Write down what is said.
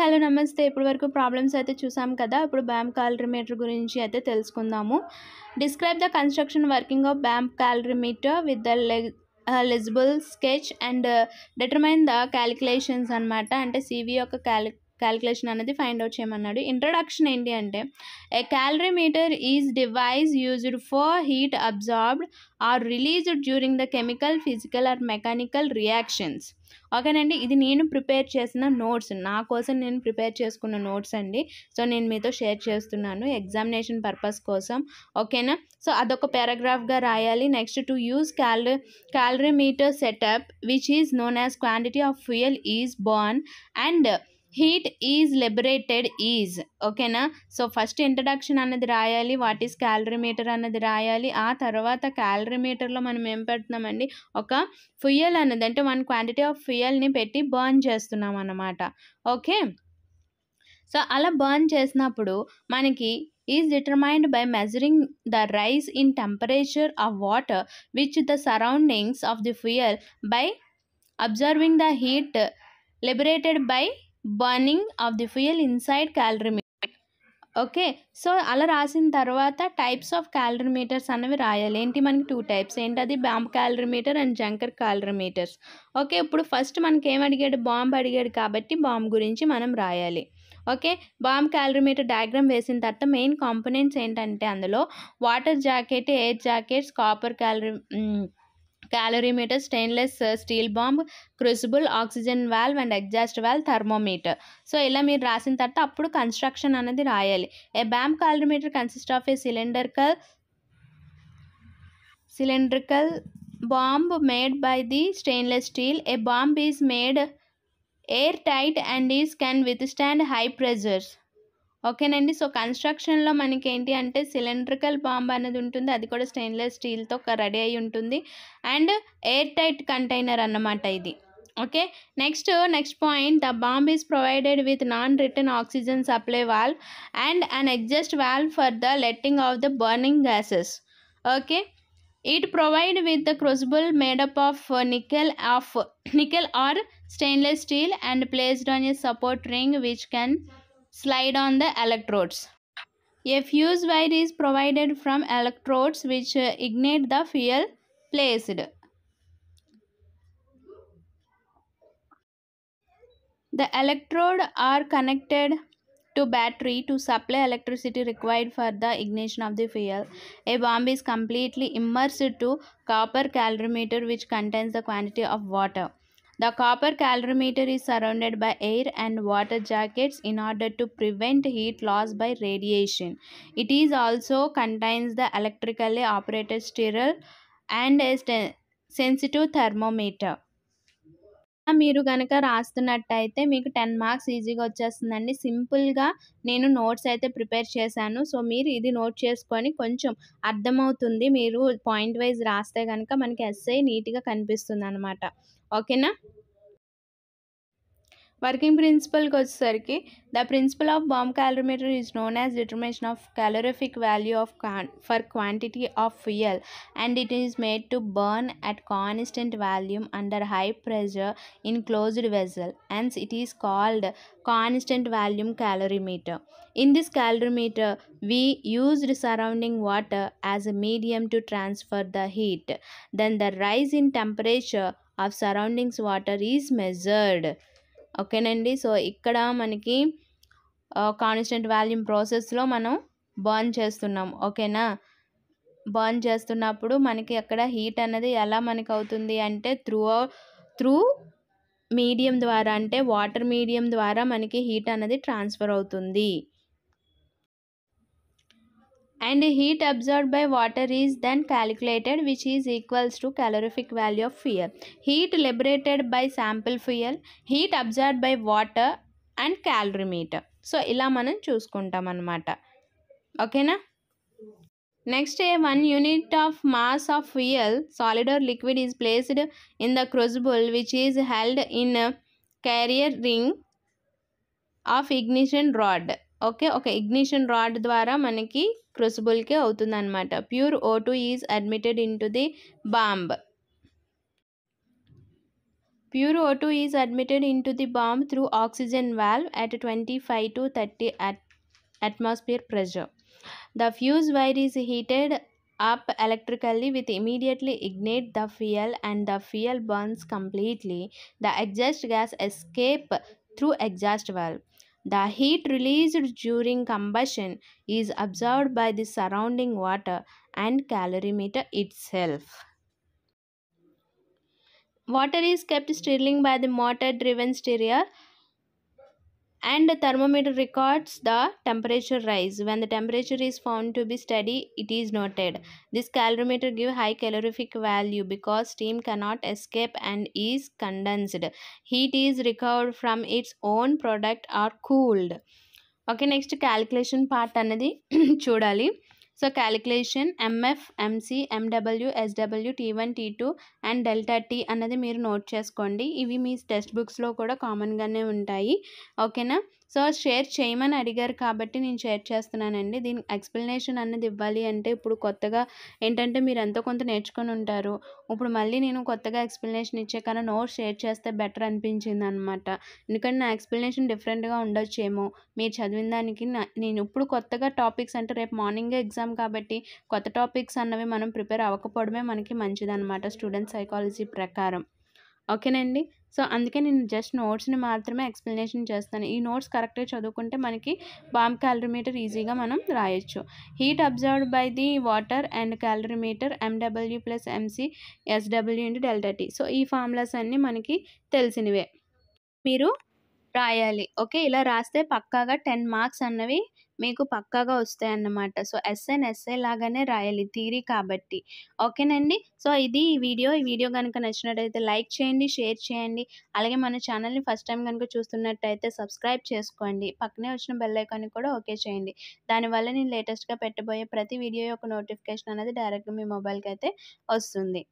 Hello నమస్తే ఇప్పటి వరకు ప్రాబ్లమ్స్ అయితే చూసాం కదా ఇప్పుడు బ్యాంప్ క్యాలరీమీటర్ గురించి అయితే తెలుసుకుందాము describe the construction working of bomb calorimeter with the legible sketch and determine the calculations అనమాట అంటే సివి యొక్క క్యాలి క్యాలిక్యులేషన్ అనేది ఫైండ్ అవుట్ చేయమన్నాడు ఇంట్రడక్షన్ ఏంటి అంటే a calorimeter is device used for heat absorbed or released during the chemical physical or mechanical reactions ఓకేనండి ఇది నేను ప్రిపేర్ చేసిన నోట్స్ నా కోసం నేను ప్రిపేర్ చేసుకున్న నోట్స్ అండి సో నేను మీతో షేర్ చేస్తున్నాను ఎగ్జామినేషన్ పర్పస్ కోసం ఓకేనా సో అదొక పారాగ్రాఫ్గా రాయాలి next to use calorie calorimeter setup which is known as quantity of fuel is burn and heat is liberated is ఓకేనా సో ఫస్ట్ ఇంట్రడక్షన్ అన్నది రాయాలి వాట్ ఈస్ క్యాలరీమీటర్ అన్నది రాయాలి ఆ తర్వాత క్యాలరీమీటర్లో మనం ఏం పెడుతున్నామండి ఒక ఫుయల్ అన్నది అంటే వన్ క్వాంటిటీ ఆఫ్ ఫుయల్ని పెట్టి బర్న్ చేస్తున్నాం అన్నమాట ఓకే సో అలా బర్న్ చేసినప్పుడు మనకి is determined by measuring the rise in temperature of water which the surroundings of the fuel by absorbing the heat liberated by burning of the fuel inside calorimeter okay so అలా రాసిన తర్వాత types of క్యాలరీమీటర్స్ అనేవి రాయాలి ఏంటి మనకి two types ఏంటి అది bomb calorimeter and Junker calorimeters okay ఇప్పుడు ఫస్ట్ మనకి ఏం అడిగాడు బాంబ్ అడిగాడు కాబట్టి బాంబ్ గురించి మనం రాయాలి ఓకే బాంబ్ క్యాలరీమీటర్ డయాగ్రామ్ వేసిన తర్వాత మెయిన్ కాంపొనెంట్స్ ఏంటంటే అందులో water jacket air jackets copper calorie calorimeter stainless steel bomb crucible oxygen valve and exhaust valve thermometer so ఇలా మీరు రాసిన తర్వాత అప్పుడు కన్స్ట్రక్షన్ అనేది రాయాలి a bomb calorimeter consist of a cylindrical cylindrical bomb made by the stainless steel a bomb is made air tight and is can withstand high pressures ఓకేనండి సో కన్స్ట్రక్షన్లో మనకి ఏంటి అంటే సిలిండ్రికల్ బాంబ్ అనేది ఉంటుంది అది కూడా స్టెయిన్లెస్ స్టీల్తో రెడీ అయి ఉంటుంది అండ్ ఎయిర్ టైట్ కంటైనర్ అన్నమాట ఇది okay next next point the bomb is provided with non return oxygen supply valve and an exhaust valve for the letting of the burning gases okay it provide with the crucible made up of nickel of nickel or stainless steel and placed on a support ring which can slide on the electrodes. A fuse wire is provided from electrodes which uh, ignite the fuel placed. The electrodes are connected to battery to supply electricity required for the ignition of the fuel. A bomb is completely immersed to copper calorimeter which contains the quantity of water. The copper calorimeter is surrounded by air and water jackets in order to prevent heat loss by radiation. It is also contains the electrically operated sterile and a sensitive thermometer. మీరు కనుక రాస్తున్నట్టయితే మీకు ten marks ఈజీగా వచ్చేస్తుందండి సింపుల్గా నేను notes అయితే prepare చేశాను so మీరు ఇది నోట్ చేసుకొని కొంచెం అర్థమవుతుంది మీరు పాయింట్ వైజ్ రాస్తే కనుక మనకి ఎస్ఐ నీట్గా కనిపిస్తుంది అనమాట okay na working principle coach sir ki the principle of bomb calorimeter is known as determination of calorific value of for quantity of fuel and it is made to burn at constant volume under high pressure in closed vessel hence it is called constant volume calorimeter in this calorimeter we used surrounding water as a medium to transfer the heat then the rise in temperature of surroundings water is measured ఓకేనండి so ఇక్కడ మనకి constant volume ప్రాసెస్లో మనం burn చేస్తున్నాం ఓకేనా burn చేస్తున్నప్పుడు మనకి అక్కడ హీట్ అనేది ఎలా మనకు అవుతుంది అంటే త్రూ త్రూ మీడియం ద్వారా అంటే వాటర్ మీడియం ద్వారా మనకి హీట్ అనేది ట్రాన్స్ఫర్ అవుతుంది and heat absorb by water is then calculated which is equals to calorific value of fuel heat liberated by sample fuel heat absorb by water and calorie calorimeter so ఇలా మనం చూసుకుంటాం అన్నమాట ఓకేనా next a one unit of mass of fuel solid or liquid is placed in the crucible which is held in carrier ring of ignition rod okay okay ignition rod द्वारा मानकी क्रूसबल के అవుతుంది అన్నమాట pure O2 is admitted into the bomb pure O2 is admitted into the bomb through oxygen valve at 25 to 30 atm อส fear pressure the fuse wire is heated up electrically with immediately ignite the fuel and the fuel burns completely the exhaust gas escape through exhaust valve The heat released during combustion is absorbed by the surrounding water and calorimeter itself. Water is kept stirring by the motor driven stirrer and the thermometer records the temperature rise when the temperature is found to be steady it is noted this calorimeter give high calorific value because steam cannot escape and is condensed heat is recovered from its own product or cooled okay next calculation part అనేది చూడాలి so calculation MF MC MW SW T one T two and delta T అన్నది మీరు note చేసుకోండి ఇవి మీ text బుక్స్లో కూడా కామన్గానే ఉంటాయి ఓకేనా సో షేర్ చేయమని అడిగారు కాబట్టి నేను షేర్ చేస్తున్నానండి దీని ఎక్స్ప్లెనేషన్ అన్నది ఇవ్వాలి అంటే ఇప్పుడు కొత్తగా ఏంటంటే మీరు ఎంతో కొంత నేర్చుకొని ఉంటారు ఇప్పుడు మళ్ళీ నేను కొత్తగా ఎక్స్ప్లెనేషన్ ఇచ్చే కన్నా నోట్ షేర్ చేస్తే బెటర్ అనిపించింది అనమాట ఎందుకంటే నా ఎక్స్ప్లెనేషన్ డిఫరెంట్గా ఉండొచ్చేమో మీరు చదివిన దానికి నేను ఇప్పుడు కొత్తగా టాపిక్స్ అంటే రేపు మార్నింగే ఎగ్జామ్ కాబట్టి కొత్త టాపిక్స్ అన్నవి మనం ప్రిపేర్ అవ్వకపోవడమే మనకి మంచిదనమాట స్టూడెంట్ సైకాలజీ ప్రకారం ఓకేనండి సో అందుకే నేను జస్ట్ నోట్స్ని మాత్రమే ఎక్స్ప్లెనేషన్ చేస్తాను ఈ నోట్స్ కరెక్ట్గా చదువుకుంటే మనకి బామ్ క్యాలరీమీటర్ ఈజీగా మనం రాయొచ్చు heat absorbed by the water and calorimeter MW plus MC SW into delta T so ఈ ఫార్ములాస్ అన్నీ మనకి తెలిసినవే మీరు రాయాలి ఓకే ఇలా రాస్తే పక్కాగా టెన్ మార్క్స్ అన్నవి మీకు పక్కాగా వస్తాయి అన్నమాట సో ఎస్ఎన్ ఎస్ఏ లాగానే రాయాలి థీరీ కాబట్టి ఓకేనండి సో ఇది ఈ వీడియో ఈ వీడియో కనుక నచ్చినట్టయితే లైక్ చేయండి షేర్ చేయండి అలాగే మన ఛానల్ని ఫస్ట్ టైం కనుక చూస్తున్నట్టయితే సబ్స్క్రైబ్ చేసుకోండి పక్కనే వచ్చిన బెల్లైకాన్ని కూడా ఓకే చేయండి దానివల్ల నేను లేటెస్ట్గా పెట్టబోయే ప్రతి వీడియో యొక్క నోటిఫికేషన్ అనేది డైరెక్ట్గా మీ మొబైల్కి అయితే వస్తుంది